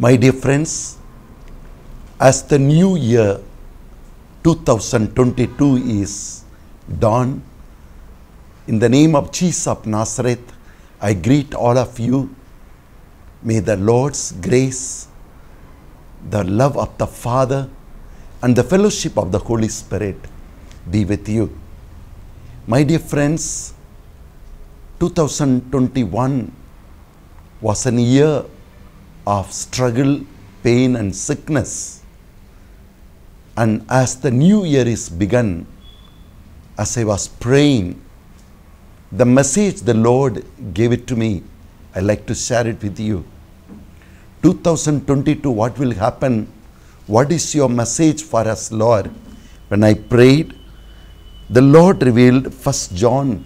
My dear friends, as the new year 2022 is dawn, in the name of Jesus of Nazareth, I greet all of you. May the Lord's grace, the love of the Father, and the fellowship of the Holy Spirit be with you. My dear friends, 2021 was an year of struggle, pain and sickness. And as the new year is begun, as I was praying, the message the Lord gave it to me, I like to share it with you. 2022, what will happen? What is your message for us, Lord? When I prayed, the Lord revealed 1 John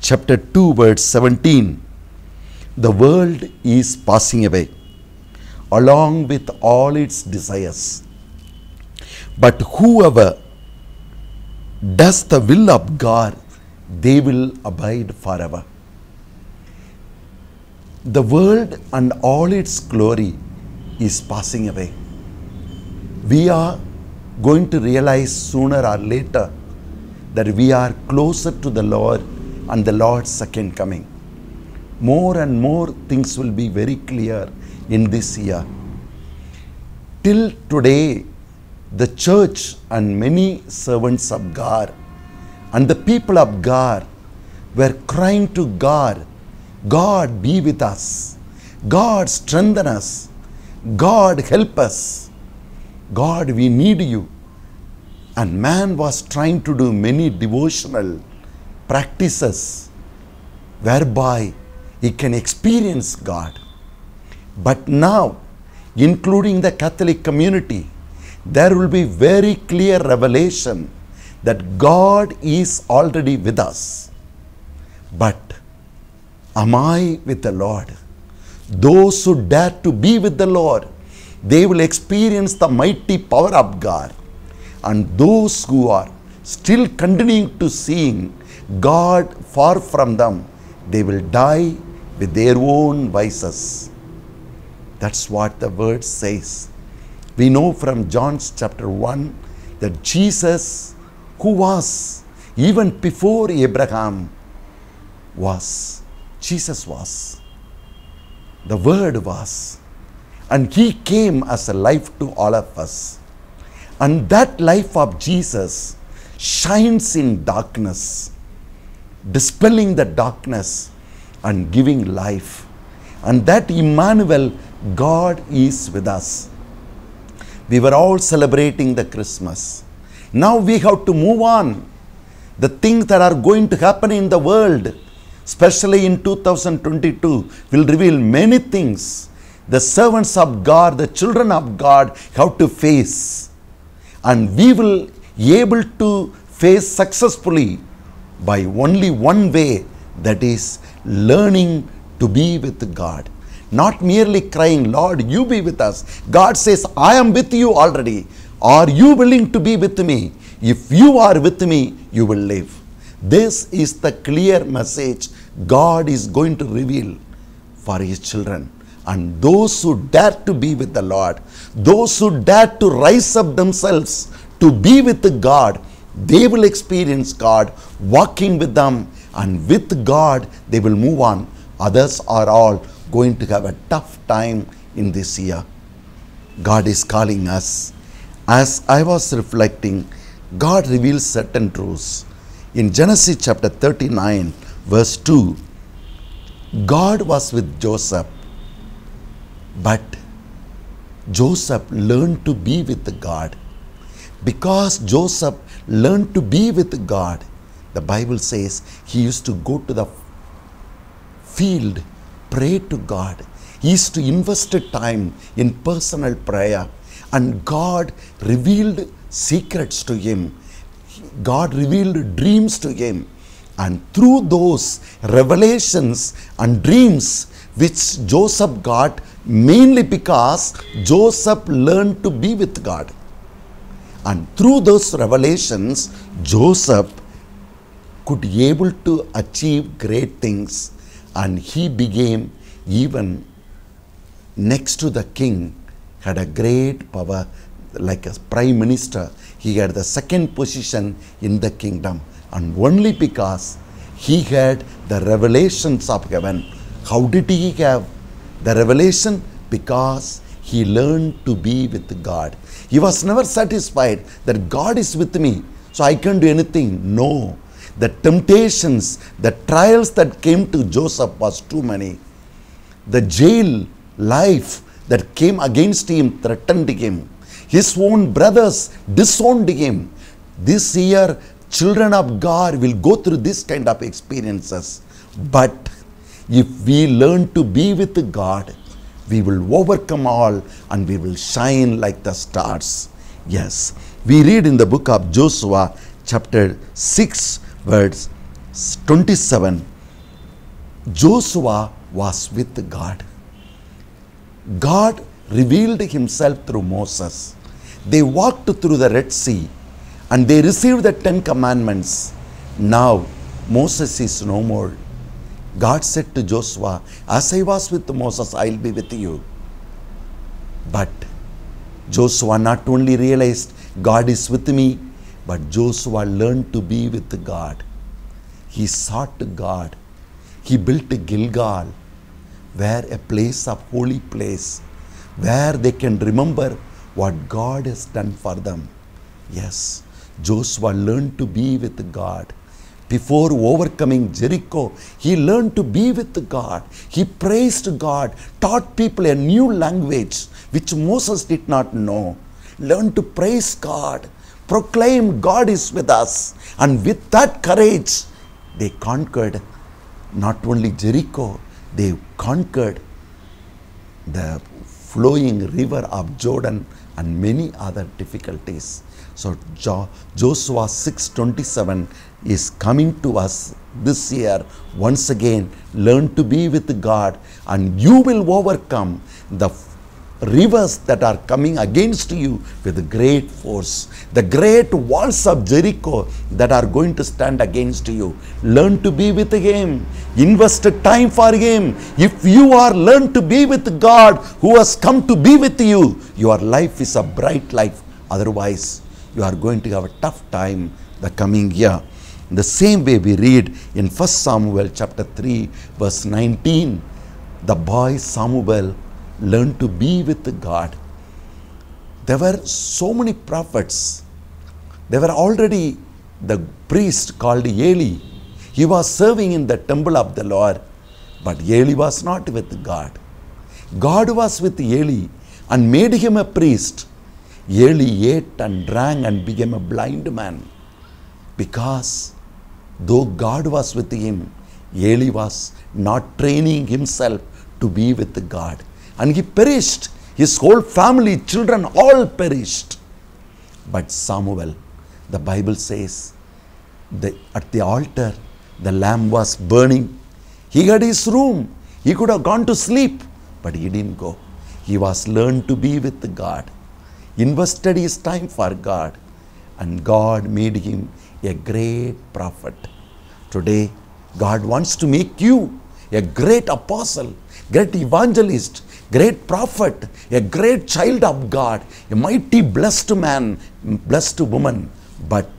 chapter 2 verse 17. The world is passing away along with all its desires. But whoever does the will of God, they will abide forever. The world and all its glory is passing away. We are going to realize sooner or later that we are closer to the Lord and the Lord's second coming. More and more things will be very clear in this year. Till today, the church and many servants of God and the people of God were crying to God, God be with us, God strengthen us, God help us, God we need you. And man was trying to do many devotional practices whereby he can experience God. But now, including the Catholic community, there will be very clear revelation that God is already with us. But am I with the Lord? Those who dare to be with the Lord, they will experience the mighty power of God. And those who are still continuing to seeing God far from them, they will die with their own vices. That's what the word says. We know from John's chapter 1 that Jesus, who was even before Abraham, was. Jesus was. The Word was. And He came as a life to all of us. And that life of Jesus shines in darkness, dispelling the darkness and giving life and that Emmanuel, God is with us. We were all celebrating the Christmas. Now we have to move on. The things that are going to happen in the world, especially in 2022, will reveal many things the servants of God, the children of God have to face. And we will be able to face successfully by only one way that is learning to be with God. Not merely crying, Lord, you be with us. God says, I am with you already. Are you willing to be with me? If you are with me, you will live. This is the clear message God is going to reveal for His children. And those who dare to be with the Lord, those who dare to rise up themselves to be with God, they will experience God walking with them, and with God, they will move on Others are all going to have a tough time in this year. God is calling us. As I was reflecting, God reveals certain truths. In Genesis chapter 39, verse 2, God was with Joseph, but Joseph learned to be with God. Because Joseph learned to be with God, the Bible says he used to go to the field, pray to God, He is to invest time in personal prayer. And God revealed secrets to him. God revealed dreams to him. And through those revelations and dreams, which Joseph got mainly because Joseph learned to be with God. And through those revelations, Joseph could able to achieve great things and he became even next to the king had a great power like a prime minister he had the second position in the kingdom and only because he had the revelations of heaven how did he have the revelation because he learned to be with god he was never satisfied that god is with me so i can do anything no the temptations, the trials that came to Joseph was too many. The jail life that came against him threatened him. His own brothers disowned him. This year, children of God will go through this kind of experiences. But if we learn to be with God, we will overcome all and we will shine like the stars. Yes, we read in the book of Joshua, chapter 6, verse 27 Joshua was with God. God revealed himself through Moses. They walked through the Red Sea and they received the Ten Commandments. Now Moses is no more. God said to Joshua, As I was with Moses, I'll be with you. But Joshua not only realized God is with me, but Joshua learned to be with God. He sought God. He built Gilgal, where a place of holy place, where they can remember what God has done for them. Yes, Joshua learned to be with God. Before overcoming Jericho, he learned to be with God. He praised God, taught people a new language which Moses did not know. Learned to praise God Proclaim God is with us. And with that courage, they conquered not only Jericho, they conquered the flowing river of Jordan and many other difficulties. So jo Joshua 6:27 is coming to us this year once again learn to be with God and you will overcome the rivers that are coming against you with great force. The great walls of Jericho that are going to stand against you. Learn to be with Him. Invest time for Him. If you are learn to be with God who has come to be with you, your life is a bright life. Otherwise, you are going to have a tough time the coming year. In the same way we read in 1 Samuel chapter 3 verse 19, the boy Samuel learn to be with God. There were so many prophets. There were already the priest called Eli. He was serving in the temple of the Lord, but Eli was not with God. God was with Eli and made him a priest. Eli ate and drank and became a blind man because though God was with him, Eli was not training himself to be with God and he perished. His whole family, children, all perished. But Samuel, the Bible says, the, at the altar, the lamb was burning. He had his room. He could have gone to sleep, but he didn't go. He was learned to be with God, invested his time for God, and God made him a great prophet. Today, God wants to make you a great apostle, great evangelist, great prophet, a great child of God, a mighty blessed man, blessed woman. But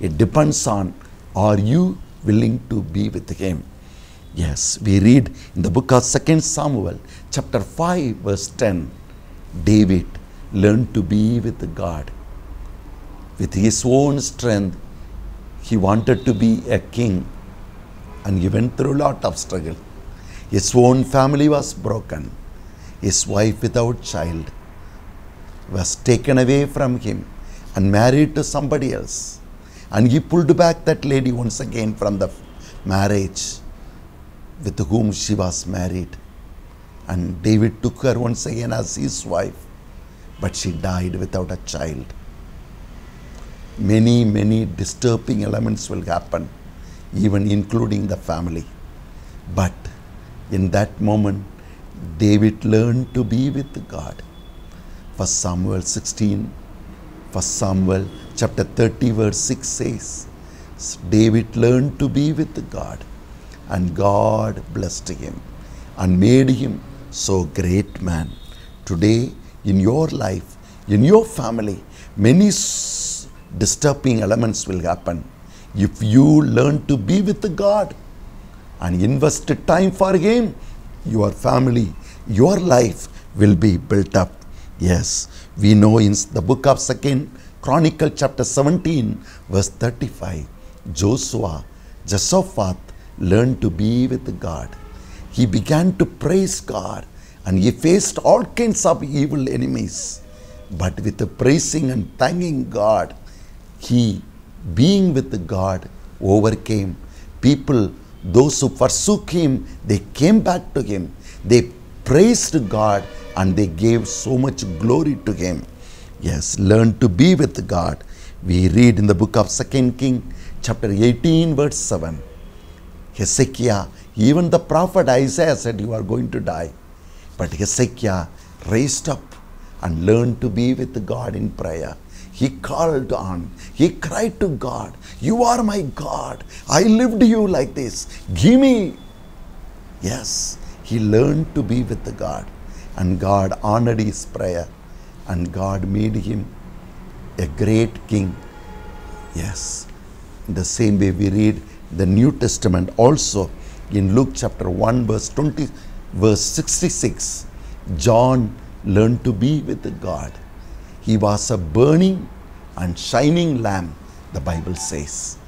it depends on are you willing to be with him? Yes, we read in the book of 2 Samuel, chapter 5, verse 10, David learned to be with God. With his own strength, he wanted to be a king and he went through a lot of struggle. His own family was broken his wife without child was taken away from him and married to somebody else. And he pulled back that lady once again from the marriage with whom she was married. And David took her once again as his wife, but she died without a child. Many, many disturbing elements will happen, even including the family. But in that moment, David learned to be with God. 1 Samuel 16, 1 Samuel chapter 30 verse 6 says, David learned to be with God and God blessed him and made him so great man. Today in your life, in your family, many disturbing elements will happen. If you learn to be with God and invest time for Him, your family, your life will be built up. Yes, we know in the book of 2nd Chronicle chapter 17 verse 35, Joshua, Jehoshaphat learned to be with God. He began to praise God and he faced all kinds of evil enemies. But with the praising and thanking God, he, being with God, overcame. People those who forsook him, they came back to him. They praised God and they gave so much glory to him. Yes, learn to be with God. We read in the book of Second King, chapter 18, verse 7. Hezekiah, even the prophet Isaiah said, You are going to die. But Hezekiah raised up and learned to be with God in prayer. He called on, he cried to God, You are my God. I lived you like this. Give me. Yes, he learned to be with the God, and God honored his prayer, and God made him a great king. Yes, the same way we read the New Testament also in Luke chapter 1, verse 20, verse 66. John learned to be with the God. He was a burning and shining lamp, the Bible says.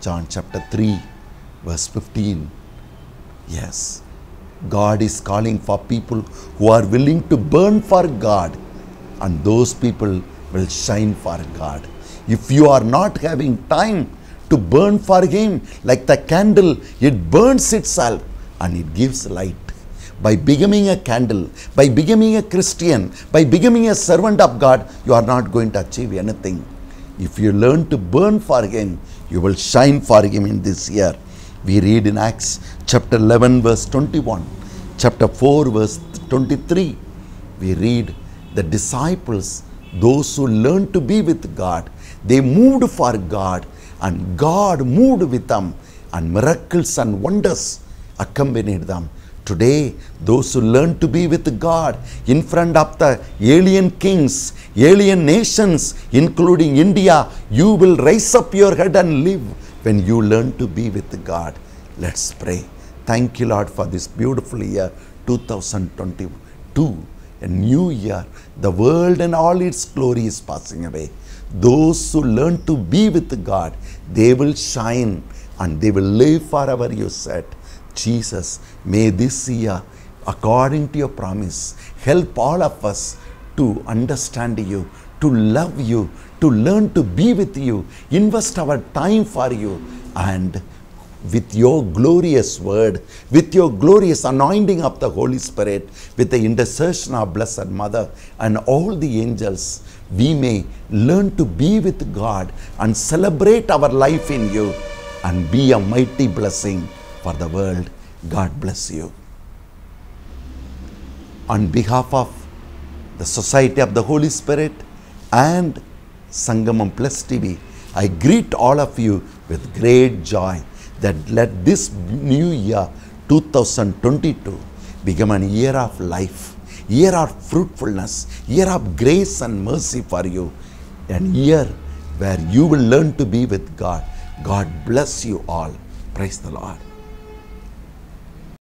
John chapter 3, verse 15. Yes, God is calling for people who are willing to burn for God, and those people will shine for God. If you are not having time to burn for Him, like the candle, it burns itself and it gives light by becoming a candle, by becoming a Christian, by becoming a servant of God, you are not going to achieve anything. If you learn to burn for Him, you will shine for Him in this year. We read in Acts chapter 11, verse 21, chapter 4, verse 23. We read the disciples, those who learned to be with God, they moved for God, and God moved with them, and miracles and wonders accompanied them Today, those who learn to be with God in front of the alien kings, alien nations, including India, you will raise up your head and live when you learn to be with God. Let's pray. Thank you, Lord, for this beautiful year 2022, a new year. The world and all its glory is passing away. Those who learn to be with God, they will shine and they will live forever, you said. Jesus, may this year, according to your promise, help all of us to understand you, to love you, to learn to be with you, invest our time for you, and with your glorious word, with your glorious anointing of the Holy Spirit, with the intercession of Blessed Mother and all the angels, we may learn to be with God and celebrate our life in you and be a mighty blessing for the world. God bless you. On behalf of the Society of the Holy Spirit and Sangamam Plus TV, I greet all of you with great joy that let this new year 2022 become a year of life, year of fruitfulness, year of grace and mercy for you, and year where you will learn to be with God. God bless you all. Praise the Lord.